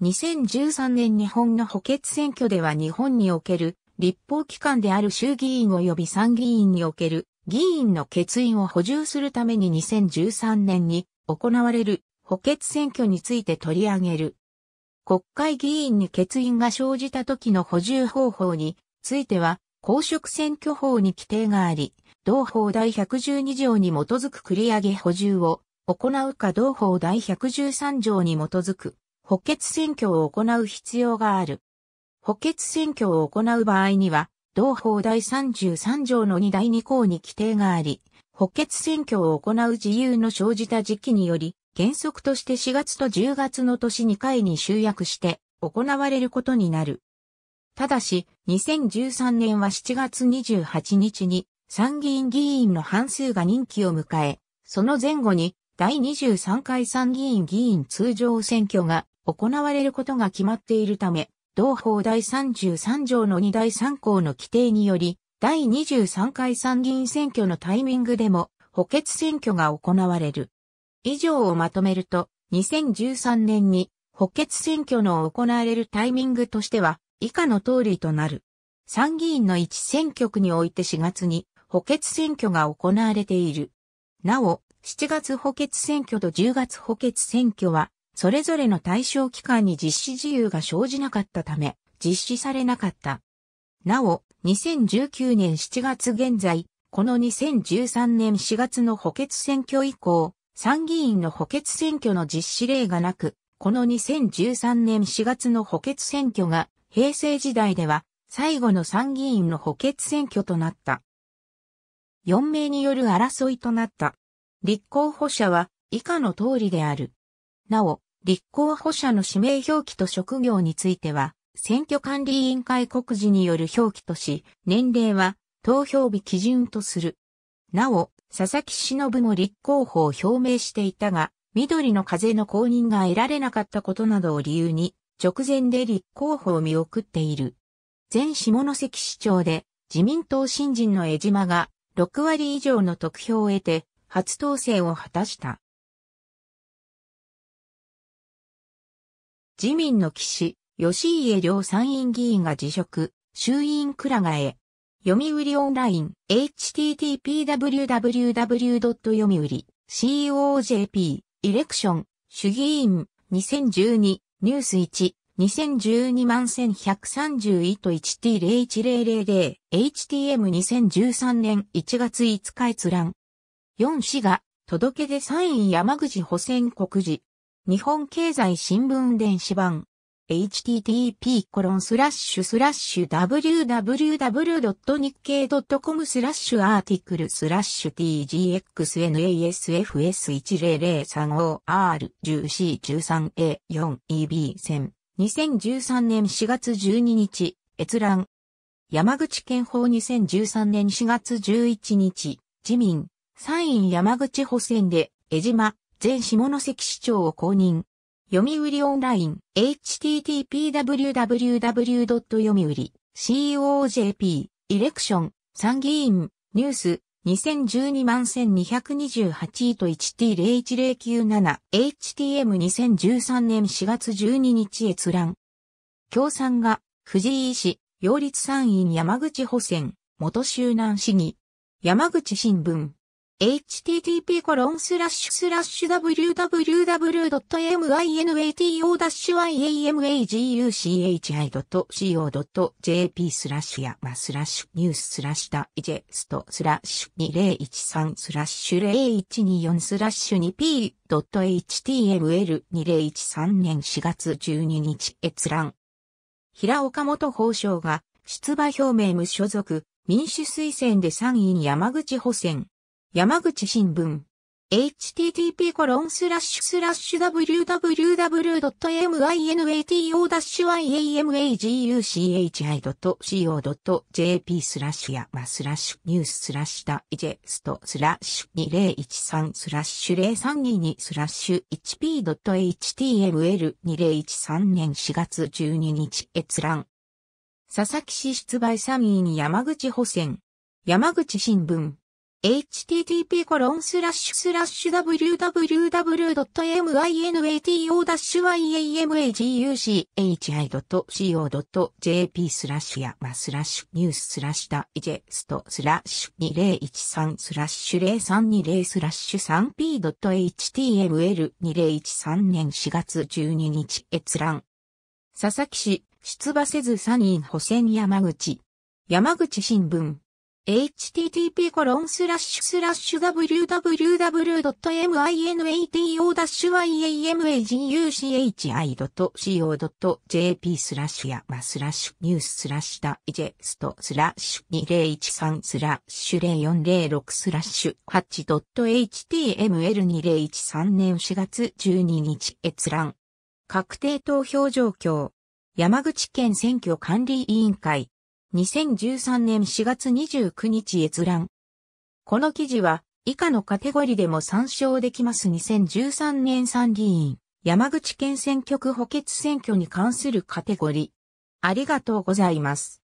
2013年日本の補欠選挙では日本における立法機関である衆議院及び参議院における議員の欠員を補充するために2013年に行われる補欠選挙について取り上げる。国会議員に欠員が生じた時の補充方法については公職選挙法に規定があり、同法第112条に基づく繰り上げ補充を行うか同法第113条に基づく補欠選挙を行う必要がある。補欠選挙を行う場合には、同法第33条の2第2項に規定があり、補欠選挙を行う自由の生じた時期により、原則として4月と10月の年2回に集約して行われることになる。ただし、2013年は7月28日に参議院議員の半数が任期を迎え、その前後に第23回参議院議員通常選挙が行われることが決まっているため、同法第33条の2第3項の規定により、第23回参議院選挙のタイミングでも補欠選挙が行われる。以上をまとめると、2013年に補欠選挙の行われるタイミングとしては、以下の通りとなる。参議院の1選挙区において4月に補欠選挙が行われている。なお、7月補欠選挙と10月補欠選挙はそれぞれの対象期間に実施自由が生じなかったため、実施されなかった。なお、2019年7月現在、この2013年4月の補欠選挙以降、参議院の補欠選挙の実施例がなく、この2013年4月の補欠選挙が平成時代では最後の参議院の補欠選挙となった。4名による争いとなった。立候補者は以下の通りである。なお、立候補者の指名表記と職業については、選挙管理委員会告示による表記とし、年齢は投票日基準とする。なお、佐々木忍も立候補を表明していたが、緑の風の公認が得られなかったことなどを理由に、直前で立候補を見送っている。前下関市長で、自民党新人の江島が、6割以上の得票を得て、初当選を果たした。自民の騎士、吉家良参院議員が辞職、衆院くらがえ。読売オンライン、http://www. 読売、COJP、イレクション、主議院、2012、ニュース1、2012万1131と 1T01000、HTM2013 年1月5日閲覧。4市が、届け出3位山口補選告示、日本経済新聞電子版 http://www.nikkei.com スラッシュアーティクルスラッシュ tgxnasfs10035r1413a4eb1000 2013年4月12日閲覧山口県法2013年4月11日自民参院山口補選で江島全下関市長を公認。読売オンライン、http://www. 読売、COJP、イレクション、参議院、ニュース、2012万1228位と 1T01097、HTM2013 年4月12日閲覧。共産が、藤井氏、擁立参院山口補選、元周南市議。山口新聞。h t t p w w w m i n a t o y a m a g u c h i c o j p スラッシュやまスラッシュニューススラッシュダイジェストスラッシュ2013スラッシュ0124スラッシュ 2p.html2013 年4月12日閲覧。平岡元法相が出馬表明無所属民主推薦で参院山口補選。山口新聞。http コロンスラッシュスラッシュ www.minato-yamaguchi.co.jp スラッシュやまスラッシュニューススラッシュダイジェストスラッシュ2013スラッシュ0322スラッシュ 1p.html2013 年4月12日閲覧。佐々木市出売位に山口補選。山口新聞。http コロンスラッシュスラッシュ w w w m i n a t o y a m a g u c h i c o j p スラッシュやまスラッシュニューススラッシュダイジェストスラッシュ2013スラッシュ0320スラッシュ 3p.html2013 年4月12日閲覧佐々木氏出馬せずサニー補選山口山口新聞 http w w w m i n a t o y a m a g u c h i c o j p スラッシュやまスラッシュニューススラッシュダイジェストスラッシュ2013スラッシュ0406スラッシュ 8.html2013 年4月12日閲覧確定投票状況山口県選挙管理委員会2013年4月29日閲覧。この記事は以下のカテゴリでも参照できます2013年参議院山口県選挙区補欠選挙に関するカテゴリ。ありがとうございます。